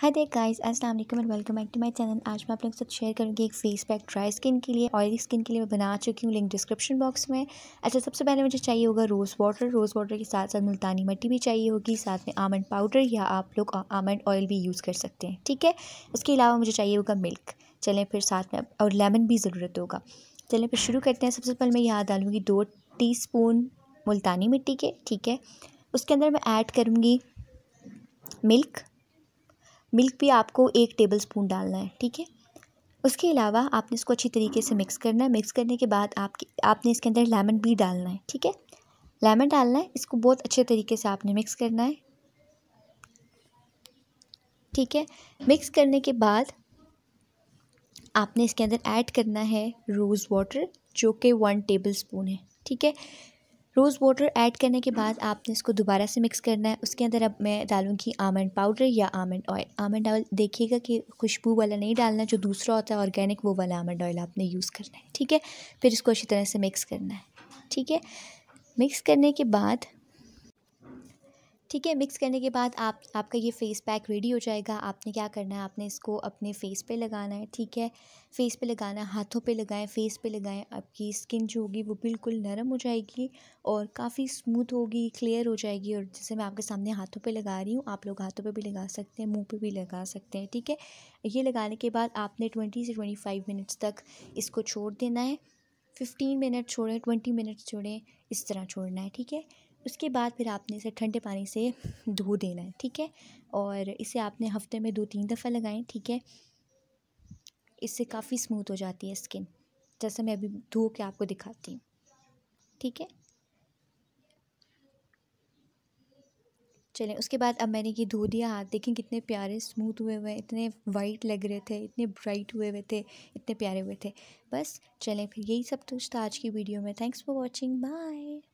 हाय देख गाइस अस्सलाम वालेकुम and welcome back to my channel आज मैं आप लोगों के साथ शेयर करूंगी एक फेस पैक ड्राई स्किन के लिए ऑयली स्किन के लिए मैं बना चुकी हूँ लिंक डिस्क्रिप्शन बॉक्स में अच्छा सबसे पहले मुझे चाहिए होगा रोज़ वाटर रोज़ वाटर के साथ साथ मुल्तानी मट्टी भी चाहिए होगी साथ में आमंड पाउडर या आप लोग आमंड ऑयल भी यूज़ कर सकते हैं ठीक है उसके अलावा मुझे चाहिए होगा मिल्क चलें फिर साथ में और लेमन भी ज़रूरत होगा चलें फिर शुरू करते हैं सबसे पहले मैं यहाँ डालूँगी दो टी मुल्तानी मिट्टी के ठीक है उसके अंदर मैं ऐड करूँगी मिल्क मिल्क भी आपको एक टेबल स्पून डालना है ठीक है उसके अलावा आपने इसको अच्छी तरीके से मिक्स करना है मिक्स करने के बाद आपकी आपने इसके अंदर लेमन भी डालना है ठीक है लेमन डालना है इसको बहुत अच्छे तरीके से आपने मिक्स करना है ठीक है मिक्स करने के बाद आपने इसके अंदर ऐड करना है रोज़ वाटर जो कि वन टेबल स्पून है ठीक है रोज़ वाटर ऐड करने के बाद आपने इसको दोबारा से मिक्स करना है उसके अंदर अब मैं डालूँगी आमंड पाउडर या आमंड ऑयल आमंड ऑयल देखिएगा कि खुशबू वाला नहीं डालना जो दूसरा होता है ऑर्गेनिक वो वाला आमंड ऑयल आपने यूज़ करना है ठीक है फिर इसको अच्छी तरह से मिक्स करना है ठीक है मिक्स करने के बाद ठीक है मिक्स करने के बाद आप आपका ये फेस पैक रेडी हो जाएगा आपने क्या करना है आपने इसको अपने फेस पे लगाना है ठीक है फेस पे लगाना हाथों पे लगाएं फेस पे लगाएं आपकी स्किन जो होगी वो बिल्कुल नरम हो जाएगी और काफ़ी स्मूथ होगी क्लियर हो जाएगी और जैसे मैं आपके सामने हाथों पे लगा रही हूँ आप लोग हाथों पर भी लगा सकते हैं मुँह पे भी लगा सकते हैं ठीक है ये लगाने के बाद आपने ट्वेंटी से ट्वेंटी फाइव मिनट्स तक इसको छोड़ देना है फिफ्टीन मिनट छोड़ें ट्वेंटी मिनट छोड़ें इस तरह छोड़ना है ठीक है उसके बाद फिर आपने इसे ठंडे पानी से धो देना है ठीक है और इसे आपने हफ्ते में दो तीन दफ़ा लगाएं ठीक है इससे काफ़ी स्मूथ हो जाती है स्किन जैसा मैं अभी धो के आपको दिखाती हूँ ठीक है चलें उसके बाद अब मैंने ये धो दिया हाथ देखें कितने प्यारे स्मूथ हुए हुए इतने वाइट लग रहे थे इतने ब्राइट हुए हुए थे इतने प्यारे हुए थे बस चलें फिर यही सब कुछ तो था आज की वीडियो में थैंक्स फॉर वॉचिंग बाय